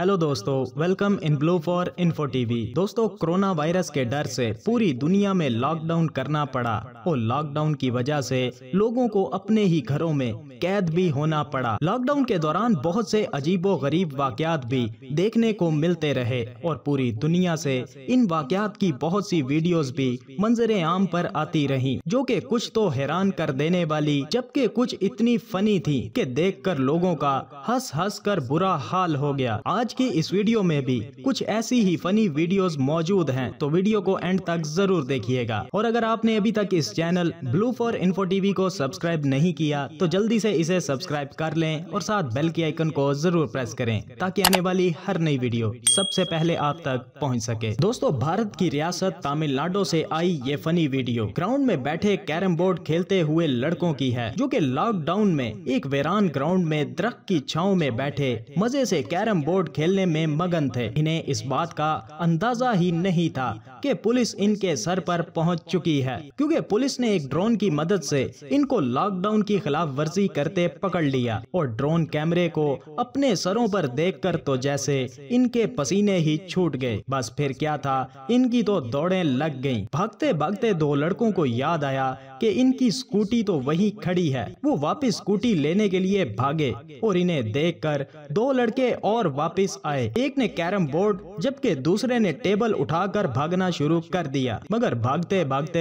hello दोस्तों welcome in Blue For Info TV दोस्तों corona virus के डर से पूरी दुनिया में लॉकडाउन करना पड़ा और लॉकडाउन की वजह से लोगों को अपने ही घरों में कैद भी होना पड़ा लॉकडाउन के दौरान बहुत से अजीबो गरीब वाकयात भी देखने को मिलते रहे और पूरी दुनिया से इन वाकयात की बहुत सी वीडियोस भी मंजर आम पर आती रही जो कि कुछ तो हैरान कर देने वाली जबकि कुछ इतनी फनी थी कि देखकर लोगों का हंस हंस कर बुरा हाल हो गया आज आज की इस वीडियो में भी कुछ ऐसी ही फनी वीडियोस मौजूद हैं तो वीडियो को एंड तक जरूर देखिएगा और अगर आपने अभी तक इस channel Blue For Info TV को सब्सक्राइब नहीं किया तो जल्दी से इसे सब्सक्राइब कर लें और साथ बेल के आइकन को जरूर प्रेस करें ताकि आने वाली हर नई वीडियो सबसे पहले आप तक पहुँच सके दोस्तों भारत की रियासत तमिलनाडु से आई ये फनी वीडियो ग्राउंड में बैठे कैरम बोर्ड खेलते हुए लड़कों की है जो की लॉकडाउन में एक वेरान ग्राउंड में दरख्त की छाव में बैठे मजे से कैरम बोर्ड खेलने में मगन थे इन्हें इस बात का अंदाजा ही नहीं था कि पुलिस इनके सर पर पहुंच चुकी है क्योंकि पुलिस ने एक ड्रोन की मदद से इनको लॉकडाउन की खिलाफ वर्जी करते पकड़ लिया और ड्रोन कैमरे को अपने सरों पर देखकर तो जैसे इनके पसीने ही छूट गए बस फिर क्या था इनकी तो दौड़े लग गयी भागते भागते दो लड़कों को याद आया कि इनकी स्कूटी तो वही खड़ी है वो वापस स्कूटी लेने के लिए भागे और इन्हें देखकर दो लड़के और वापस आए एक ने कैरम बोर्ड जबकि दूसरे ने टेबल उठाकर भागना शुरू कर दिया मगर भागते भागते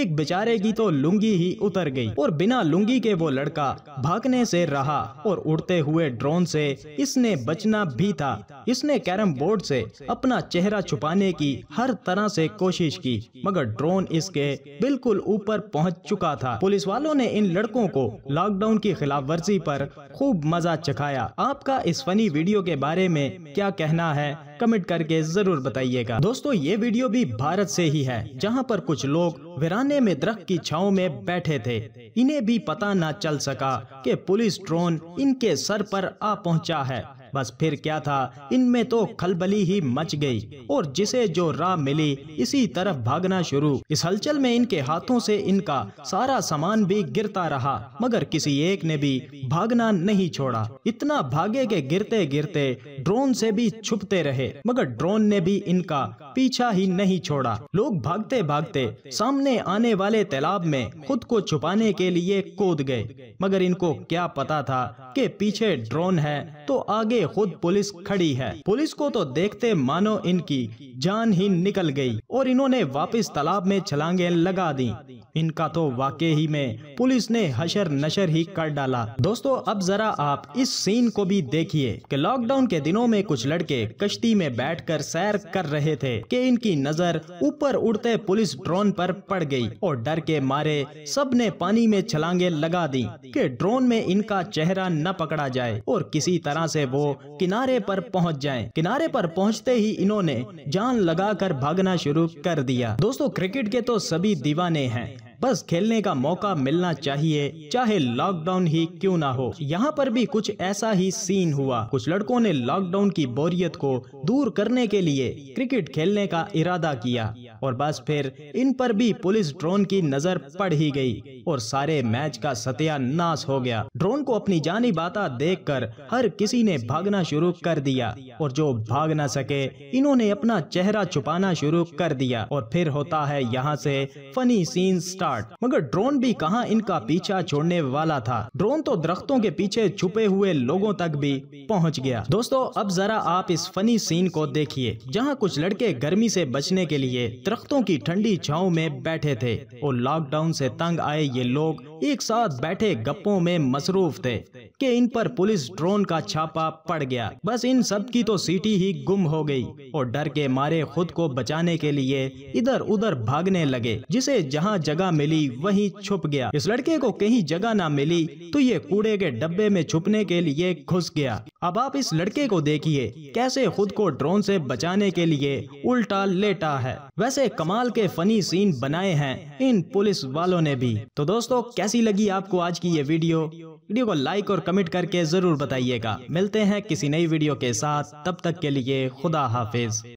एक बेचारे की तो लुंगी ही उतर गई और बिना लुंगी के वो लड़का भागने से रहा और उड़ते हुए ड्रोन से इसने बचना भी था इसने कैरम बोर्ड से अपना चेहरा छुपाने की हर तरह से कोशिश की मगर ड्रोन इसके बिल्कुल ऊपर पहुंच चुका था पुलिस वालों ने इन लड़कों को लॉकडाउन की खिलाफ वर्जी पर खूब मजा चखाया आपका इस फनी वीडियो के बारे में क्या कहना है कमेंट करके जरूर बताइएगा दोस्तों ये वीडियो भी भारत से ही है जहाँ पर कुछ लोग वीराने में दरख की छाओ में बैठे थे इन्हें भी पता न चल सका कि पुलिस ड्रोन इनके सर पर आ पहुँचा है बस फिर क्या था इनमें तो खलबली ही मच गई और जिसे जो राह मिली इसी तरफ भागना शुरू इस हलचल में इनके हाथों से इनका सारा सामान भी गिरता रहा मगर किसी एक ने भी भागना नहीं छोड़ा इतना भागे के गिरते गिरते ड्रोन से भी छुपते रहे मगर ड्रोन ने भी इनका पीछा ही नहीं छोड़ा लोग भागते भागते सामने आने वाले तालाब में खुद को छुपाने के लिए कूद गए मगर इनको क्या पता था कि पीछे ड्रोन है तो आगे खुद पुलिस खड़ी है पुलिस को तो देखते मानो इनकी जान ही निकल गई और इन्होंने वापस तालाब में छलांगे लगा दी इनका तो वाकई ही में पुलिस ने हशर नशर ही कर डाला दोस्तों अब जरा आप इस सीन को भी देखिए कि लॉकडाउन के दिनों में कुछ लड़के कश्ती में बैठकर सैर कर रहे थे कि इनकी नजर ऊपर उड़ते पुलिस ड्रोन पर पड़ गई और डर के मारे सब ने पानी में छलांगे लगा दी कि ड्रोन में इनका चेहरा न पकड़ा जाए और किसी तरह से वो किनारे पर पहुंच जाए किनारे पर पहुंचते ही इन्होंने जान लगा भागना शुरू कर दिया दोस्तों क्रिकेट के तो सभी दीवाने हैं बस खेलने का मौका मिलना चाहिए चाहे लॉकडाउन ही क्यों ना हो यहाँ पर भी कुछ ऐसा ही सीन हुआ कुछ लड़कों ने लॉकडाउन की बोरियत को दूर करने के लिए क्रिकेट खेलने का इरादा किया और बस फिर इन पर भी पुलिस ड्रोन की नजर पड़ ही गई और सारे मैच का सत्यानाश हो गया ड्रोन को अपनी जानी बाता देखकर हर किसी ने भागना शुरू कर दिया और जो भाग ना सके इन्होंने अपना चेहरा छुपाना शुरू कर दिया और फिर होता है यहाँ से फनी सीन स्टार्ट मगर ड्रोन भी कहाँ इनका पीछा छोड़ने वाला था ड्रोन तो दरख्तों के पीछे छुपे हुए लोगों तक भी पहुँच गया दोस्तों अब जरा आप इस फनी सीन को देखिए जहाँ कुछ लड़के गर्मी से बचने के लिए दरख्तों की ठंडी छाओ में बैठे थे और लॉकडाउन से तंग आए ये लोग एक साथ बैठे गप्पों में मसरूफ थे कि इन पर पुलिस ड्रोन का छापा पड़ गया बस इन सब की तो सीटी ही गुम हो गई और डर के मारे खुद को बचाने के लिए इधर उधर भागने लगे जिसे जहाँ जगह मिली वहीं छुप गया इस लड़के को कहीं जगह ना मिली तो ये कूड़े के डब्बे में छुपने के लिए घुस गया अब आप इस लड़के को देखिए कैसे खुद को ड्रोन से बचाने के लिए उल्टा लेटा है वैसे कमाल के फनी सीन बनाए हैं इन पुलिस वालों ने भी तो दोस्तों कैसी लगी आपको आज की ये वीडियो वीडियो को लाइक और कमेंट करके ज़रूर बताइएगा मिलते हैं किसी नई वीडियो के साथ तब तक के लिए खुदा हाफिज़